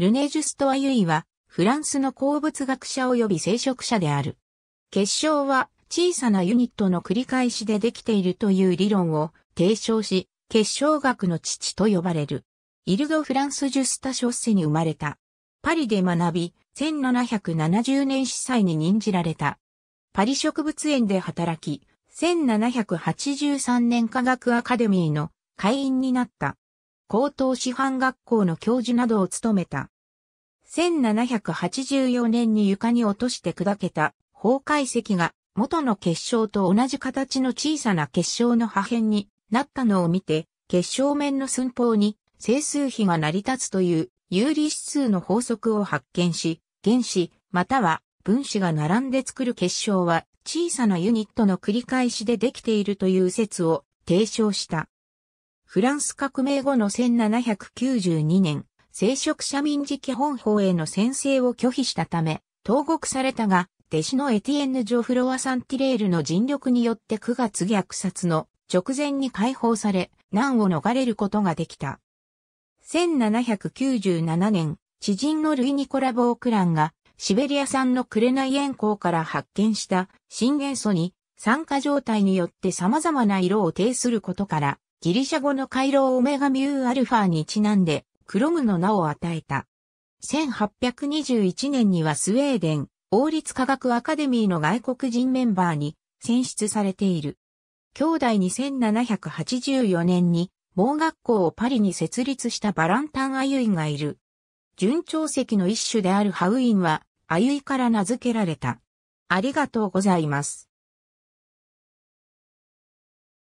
ルネジュストアユイは、フランスの鉱物学者及び聖職者である。結晶は小さなユニットの繰り返しでできているという理論を提唱し、結晶学の父と呼ばれる。イルド・フランス・ジュスタ・ショッセに生まれた。パリで学び、1770年司祭に任じられた。パリ植物園で働き、1783年科学アカデミーの会員になった。高等師範学校の教授などを務めた。1784年に床に落として砕けた崩壊石が元の結晶と同じ形の小さな結晶の破片になったのを見て、結晶面の寸法に整数比が成り立つという有利指数の法則を発見し、原子または分子が並んで作る結晶は小さなユニットの繰り返しでできているという説を提唱した。フランス革命後の1792年、聖職者民事基本法への宣誓を拒否したため、投獄されたが、弟子のエティエンヌ・ジョフロワ・サンティレールの尽力によって9月虐殺の直前に解放され、難を逃れることができた。1797年、知人のルイ・ニコラ・ボークランが、シベリア産のクレナイエンコから発見した新元素に、酸化状態によって様々な色を呈することから、ギリシャ語の回廊オメガミューアルファにちなんで、クロムの名を与えた。1821年にはスウェーデン、王立科学アカデミーの外国人メンバーに選出されている。兄弟に1784年に、盲学校をパリに設立したバランタンアユイがいる。順調石の一種であるハウインは、アユイから名付けられた。ありがとうございます。